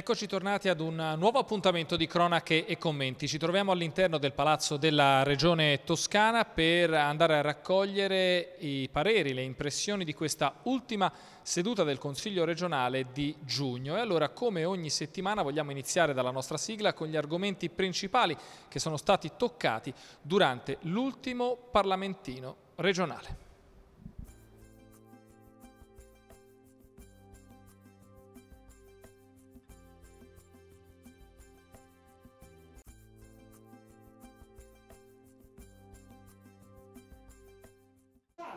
Eccoci tornati ad un nuovo appuntamento di cronache e commenti. Ci troviamo all'interno del Palazzo della Regione Toscana per andare a raccogliere i pareri, le impressioni di questa ultima seduta del Consiglio regionale di giugno. E allora, come ogni settimana, vogliamo iniziare dalla nostra sigla con gli argomenti principali che sono stati toccati durante l'ultimo parlamentino regionale.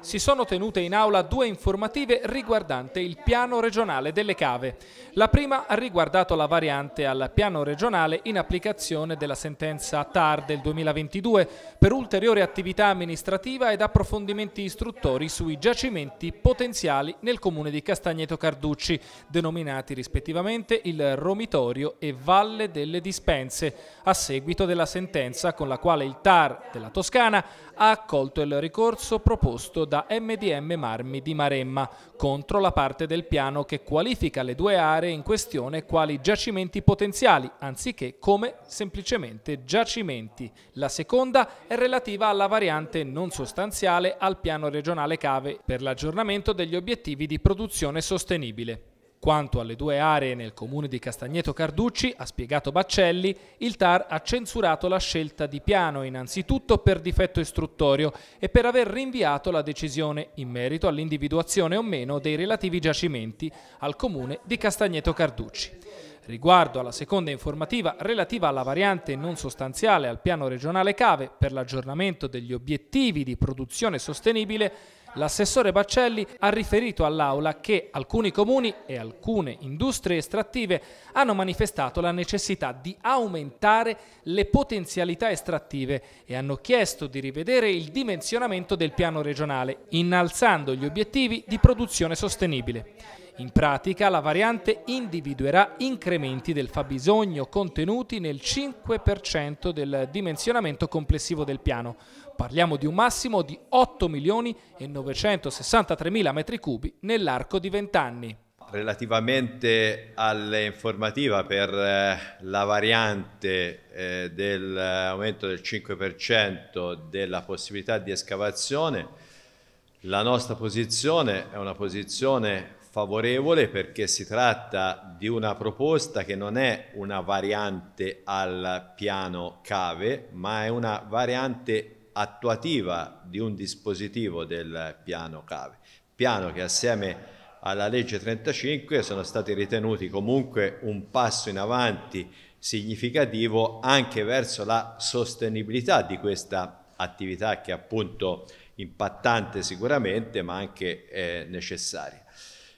si sono tenute in aula due informative riguardante il piano regionale delle cave. La prima ha riguardato la variante al piano regionale in applicazione della sentenza TAR del 2022 per ulteriore attività amministrativa ed approfondimenti istruttori sui giacimenti potenziali nel comune di Castagneto Carducci, denominati rispettivamente il Romitorio e Valle delle Dispense, a seguito della sentenza con la quale il TAR della Toscana ha accolto il ricorso proposto da da MDM Marmi di Maremma contro la parte del piano che qualifica le due aree in questione quali giacimenti potenziali anziché come semplicemente giacimenti. La seconda è relativa alla variante non sostanziale al piano regionale cave per l'aggiornamento degli obiettivi di produzione sostenibile. Quanto alle due aree nel comune di Castagneto Carducci, ha spiegato Baccelli, il TAR ha censurato la scelta di piano innanzitutto per difetto istruttorio e per aver rinviato la decisione in merito all'individuazione o meno dei relativi giacimenti al comune di Castagneto Carducci. Riguardo alla seconda informativa relativa alla variante non sostanziale al piano regionale cave per l'aggiornamento degli obiettivi di produzione sostenibile, L'assessore Baccelli ha riferito all'Aula che alcuni comuni e alcune industrie estrattive hanno manifestato la necessità di aumentare le potenzialità estrattive e hanno chiesto di rivedere il dimensionamento del piano regionale, innalzando gli obiettivi di produzione sostenibile. In pratica la variante individuerà incrementi del fabbisogno contenuti nel 5% del dimensionamento complessivo del piano, parliamo di un massimo di 8 milioni e 963 mila metri cubi nell'arco di 20 anni. Relativamente all'informativa per eh, la variante dell'aumento eh, del 5% eh, della possibilità di escavazione, la nostra posizione è una posizione favorevole perché si tratta di una proposta che non è una variante al piano cave, ma è una variante attuativa di un dispositivo del piano cave, piano che assieme alla legge 35 sono stati ritenuti comunque un passo in avanti significativo anche verso la sostenibilità di questa attività che è appunto impattante sicuramente ma anche eh, necessaria.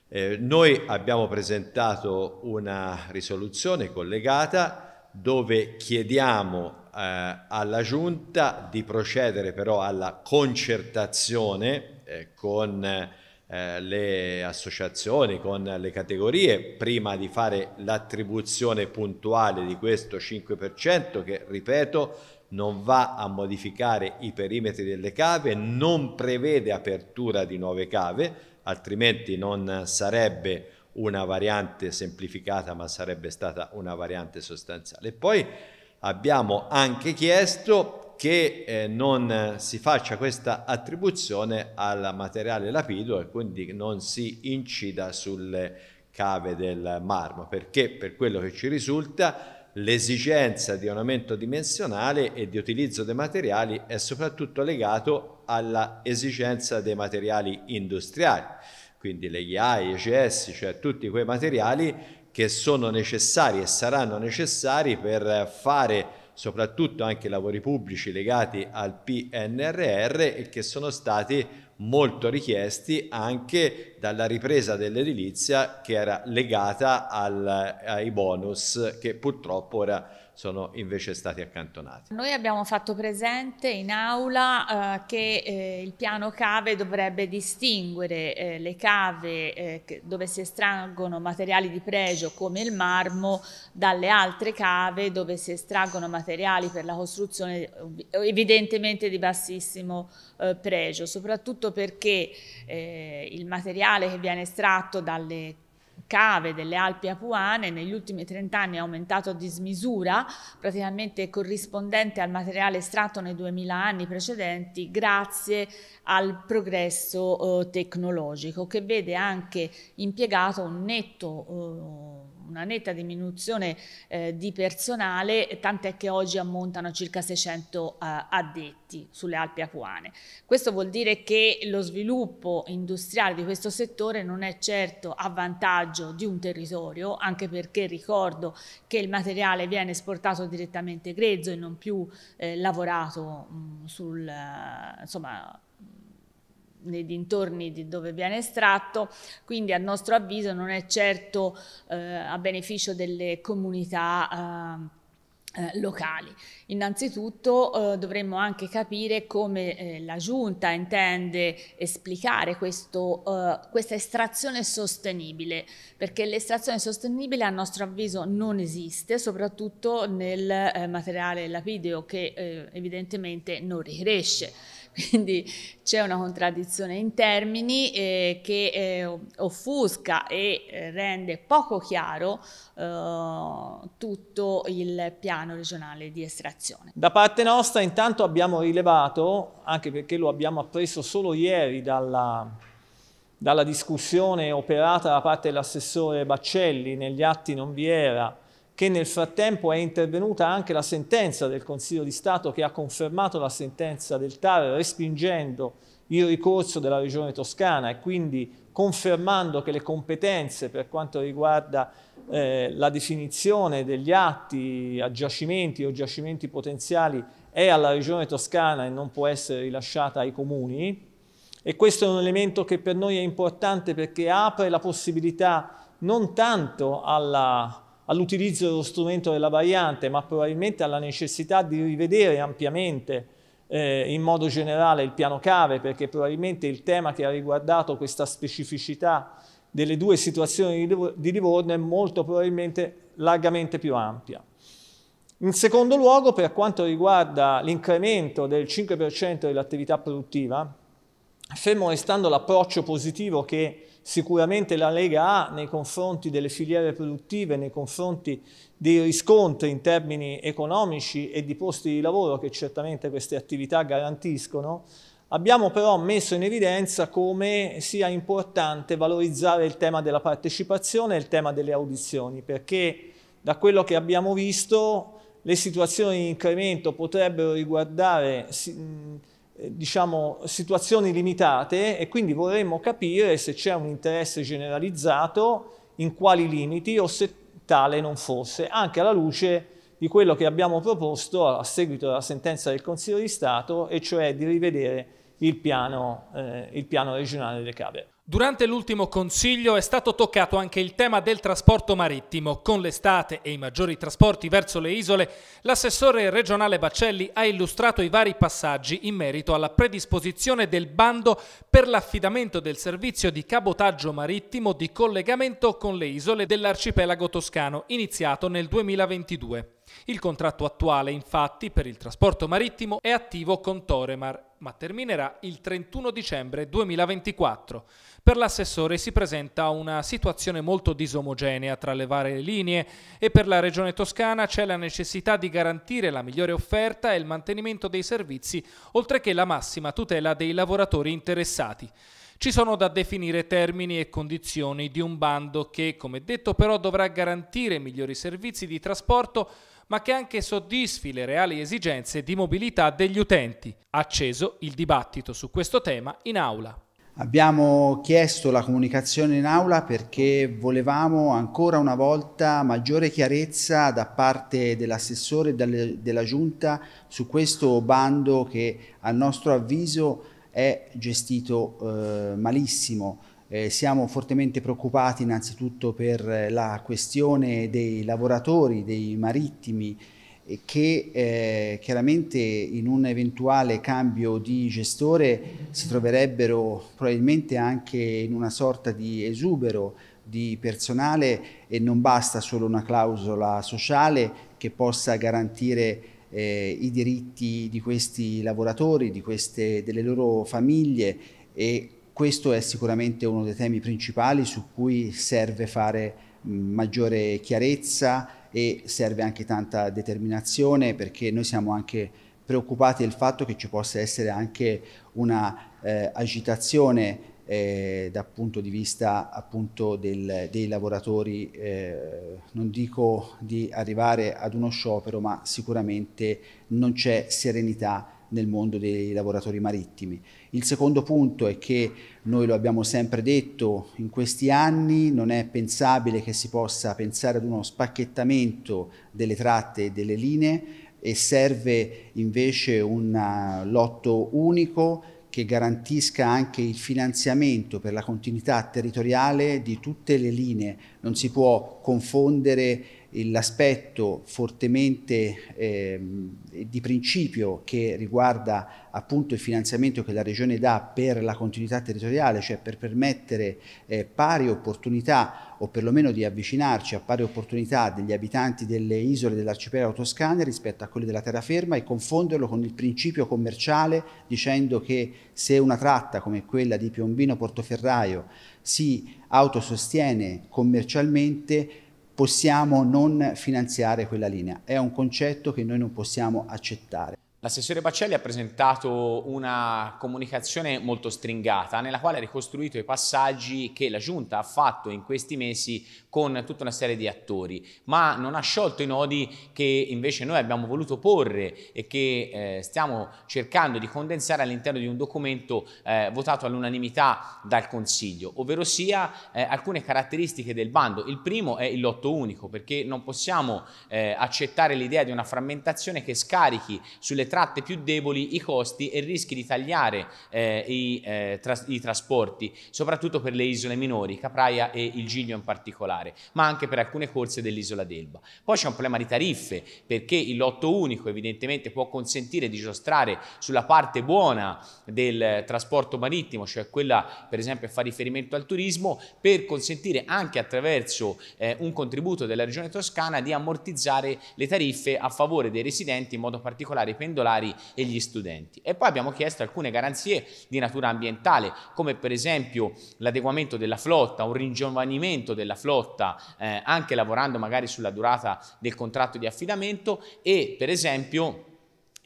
Eh, noi abbiamo presentato una risoluzione collegata dove chiediamo eh, alla Giunta di procedere però alla concertazione eh, con eh, le associazioni, con le categorie, prima di fare l'attribuzione puntuale di questo 5% che, ripeto, non va a modificare i perimetri delle cave, non prevede apertura di nuove cave, altrimenti non sarebbe una variante semplificata, ma sarebbe stata una variante sostanziale. Poi abbiamo anche chiesto che eh, non si faccia questa attribuzione al materiale lapido e quindi non si incida sulle cave del marmo, perché per quello che ci risulta l'esigenza di aumento dimensionale e di utilizzo dei materiali è soprattutto legato alla esigenza dei materiali industriali, quindi le IAI, ECS, cioè tutti quei materiali che sono necessari e saranno necessari per fare soprattutto anche lavori pubblici legati al PNRR e che sono stati molto richiesti anche dalla ripresa dell'edilizia che era legata al, ai bonus che purtroppo ora sono invece stati accantonati. Noi abbiamo fatto presente in aula eh, che eh, il piano cave dovrebbe distinguere eh, le cave eh, dove si estraggono materiali di pregio come il marmo dalle altre cave dove si estraggono materiali per la costruzione eh, evidentemente di bassissimo eh, pregio, soprattutto perché il materiale che viene estratto dalle cave delle Alpi Apuane negli ultimi 30 anni è aumentato a dismisura, praticamente corrispondente al materiale estratto nei 2000 anni precedenti, grazie al progresso eh, tecnologico che vede anche impiegato un netto eh, una netta diminuzione eh, di personale, tant'è che oggi ammontano circa 600 eh, addetti sulle Alpi Apuane. Questo vuol dire che lo sviluppo industriale di questo settore non è certo a vantaggio di un territorio, anche perché ricordo che il materiale viene esportato direttamente grezzo e non più eh, lavorato mh, mm, sul, eh, insomma, nei dintorni di dove viene estratto, quindi a nostro avviso non è certo eh, a beneficio delle comunità eh, eh locali. Innanzitutto eh, dovremmo anche capire come eh, la Giunta intende esplicare questo, eh, questa estrazione sostenibile, perché l'estrazione sostenibile a nostro avviso non esiste, soprattutto nel eh, materiale lapideo che evidentemente non ricresce. Quindi c'è una contraddizione in termini eh, che eh, offusca e eh, rende poco chiaro eh, tutto il piano regionale di estrazione. Da parte nostra intanto abbiamo rilevato, anche perché lo abbiamo appreso solo ieri dalla, dalla discussione operata da parte dell'assessore Baccelli, negli atti non vi era che nel frattempo è intervenuta anche la sentenza del Consiglio di Stato che ha confermato la sentenza del TAR respingendo il ricorso della Regione Toscana e quindi confermando che le competenze per quanto riguarda eh, la definizione degli atti a giacimenti o giacimenti potenziali è alla Regione Toscana e non può essere rilasciata ai comuni e questo è un elemento che per noi è importante perché apre la possibilità non tanto alla all'utilizzo dello strumento della variante, ma probabilmente alla necessità di rivedere ampiamente eh, in modo generale il piano cave, perché probabilmente il tema che ha riguardato questa specificità delle due situazioni di Livorno è molto probabilmente largamente più ampia. In secondo luogo, per quanto riguarda l'incremento del 5% dell'attività produttiva, fermo restando l'approccio positivo che sicuramente la Lega ha nei confronti delle filiere produttive, nei confronti dei riscontri in termini economici e di posti di lavoro che certamente queste attività garantiscono, Abbiamo però messo in evidenza come sia importante valorizzare il tema della partecipazione e il tema delle audizioni, perché da quello che abbiamo visto le situazioni di incremento potrebbero riguardare eh, diciamo, situazioni limitate e quindi vorremmo capire se c'è un interesse generalizzato, in quali limiti o se tale non fosse, anche alla luce di quello che abbiamo proposto a seguito della sentenza del Consiglio di Stato, e cioè di rivedere il piano, eh, il piano regionale delle cave. Durante l'ultimo Consiglio è stato toccato anche il tema del trasporto marittimo. Con l'estate e i maggiori trasporti verso le isole, l'assessore regionale Baccelli ha illustrato i vari passaggi in merito alla predisposizione del bando per l'affidamento del servizio di cabotaggio marittimo di collegamento con le isole dell'arcipelago toscano, iniziato nel 2022. Il contratto attuale, infatti, per il trasporto marittimo è attivo con Toremar, ma terminerà il 31 dicembre 2024. Per l'assessore si presenta una situazione molto disomogenea tra le varie linee e per la Regione Toscana c'è la necessità di garantire la migliore offerta e il mantenimento dei servizi, oltre che la massima tutela dei lavoratori interessati. Ci sono da definire termini e condizioni di un bando che, come detto, però dovrà garantire migliori servizi di trasporto ma che anche soddisfi le reali esigenze di mobilità degli utenti. Acceso il dibattito su questo tema in aula. Abbiamo chiesto la comunicazione in aula perché volevamo ancora una volta maggiore chiarezza da parte dell'assessore e della giunta su questo bando che a nostro avviso è gestito eh, malissimo. Eh, siamo fortemente preoccupati innanzitutto per la questione dei lavoratori, dei marittimi, che eh, chiaramente in un eventuale cambio di gestore si troverebbero probabilmente anche in una sorta di esubero di personale e non basta solo una clausola sociale che possa garantire eh, i diritti di questi lavoratori, di queste, delle loro famiglie e questo è sicuramente uno dei temi principali su cui serve fare maggiore chiarezza e serve anche tanta determinazione perché noi siamo anche preoccupati del fatto che ci possa essere anche una eh, agitazione eh, dal punto di vista appunto del, dei lavoratori, eh, non dico di arrivare ad uno sciopero, ma sicuramente non c'è serenità nel mondo dei lavoratori marittimi. Il secondo punto è che noi lo abbiamo sempre detto in questi anni, non è pensabile che si possa pensare ad uno spacchettamento delle tratte e delle linee e serve invece un eh, lotto unico che garantisca anche il finanziamento per la continuità territoriale di tutte le linee. Non si può confondere eh, l'aspetto fortemente eh, di principio che riguarda appunto il finanziamento che la Regione dà per la continuità territoriale, cioè per permettere eh, pari opportunità o perlomeno di avvicinarci a pari opportunità degli abitanti delle isole dell'arcipelago toscana rispetto a quelli della terraferma e confonderlo con il principio commerciale dicendo che se una tratta come quella di Piombino-Portoferraio si autosostiene commercialmente possiamo non finanziare quella linea. È un concetto che noi non possiamo accettare. L'assessore Baccelli ha presentato una comunicazione molto stringata nella quale ha ricostruito i passaggi che la Giunta ha fatto in questi mesi con tutta una serie di attori, ma non ha sciolto i nodi che invece noi abbiamo voluto porre e che eh, stiamo cercando di condensare all'interno di un documento eh, votato all'unanimità dal Consiglio, ovvero sia eh, alcune caratteristiche del bando. Il primo è il lotto unico, perché non possiamo eh, accettare l'idea di una frammentazione che scarichi sulle tratte più deboli i costi e rischi di tagliare eh, i, eh, tras- i, trasporti, soprattutto per le isole minori, Capraia e il Giglio in particolare, ma anche per alcune corse dell'isola d'Elba. Poi c'è un problema di tariffe, perché il lotto unico evidentemente può consentire di giostrare sulla parte buona del trasporto marittimo, cioè quella per esempio che fa riferimento al turismo, per consentire anche attraverso eh, un contributo della Regione Toscana di ammortizzare le tariffe a favore dei residenti, in modo particolare i pendolari, titolari e gli studenti. E poi abbiamo chiesto alcune garanzie di natura ambientale, come per esempio l'adeguamento della flotta, un ringiovanimento della flotta, eh, anche lavorando magari sulla durata del contratto di affidamento e per esempio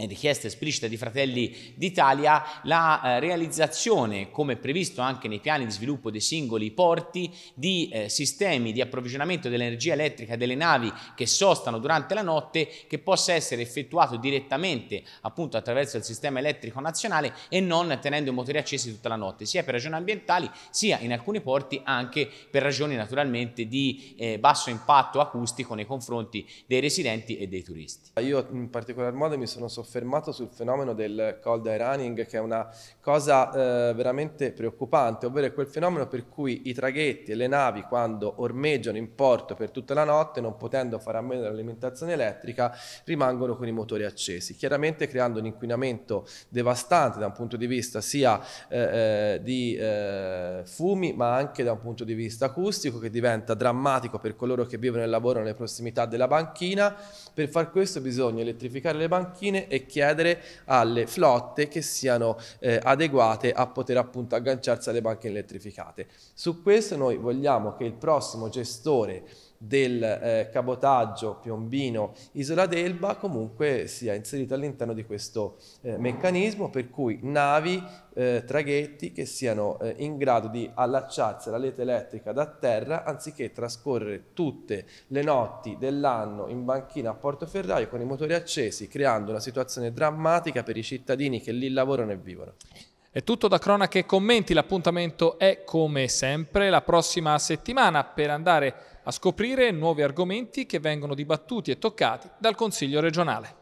richiesta esplicita di Fratelli d'Italia la eh, realizzazione, come previsto anche nei piani di sviluppo dei singoli porti, di eh, sistemi di approvvigionamento dell'energia elettrica delle navi che sostano durante la notte che possa essere effettuato direttamente appunto attraverso il sistema elettrico nazionale e non tenendo i motori accesi tutta la notte, sia per ragioni ambientali sia in alcuni porti anche per ragioni naturalmente di eh, basso impatto acustico nei confronti dei residenti e dei turisti. Io in particolar modo mi sono sofferto soffermato sul fenomeno del cold air running, che è una cosa eh, veramente preoccupante, ovvero è quel fenomeno per cui i traghetti e le navi, quando ormeggiano in porto per tutta la notte, non potendo fare a meno dell'alimentazione elettrica, rimangono con i motori accesi, chiaramente creando un inquinamento devastante da un punto di vista sia eh, eh, di eh, fumi, ma anche da un punto di vista acustico, che diventa drammatico per coloro che vivono e lavorano nelle prossimità della banchina. Per far questo bisogna elettrificare le banchine e chiedere alle flotte che siano eh, adeguate a poter appunto agganciarsi alle banche elettrificate. Su questo noi vogliamo che il prossimo gestore del eh, cabotaggio Piombino-Isola d'Elba comunque sia inserito all'interno di questo eh, meccanismo per cui navi, eh, traghetti che siano eh, in grado di allacciarsi alla rete elettrica da terra anziché trascorrere tutte le notti dell'anno in banchina a Portoferraio con i motori accesi creando una situazione drammatica per i cittadini che lì lavorano e vivono. È tutto da cronache e commenti, l'appuntamento è come sempre la prossima settimana per andare a scoprire nuovi argomenti che vengono dibattuti e toccati dal Consiglio regionale.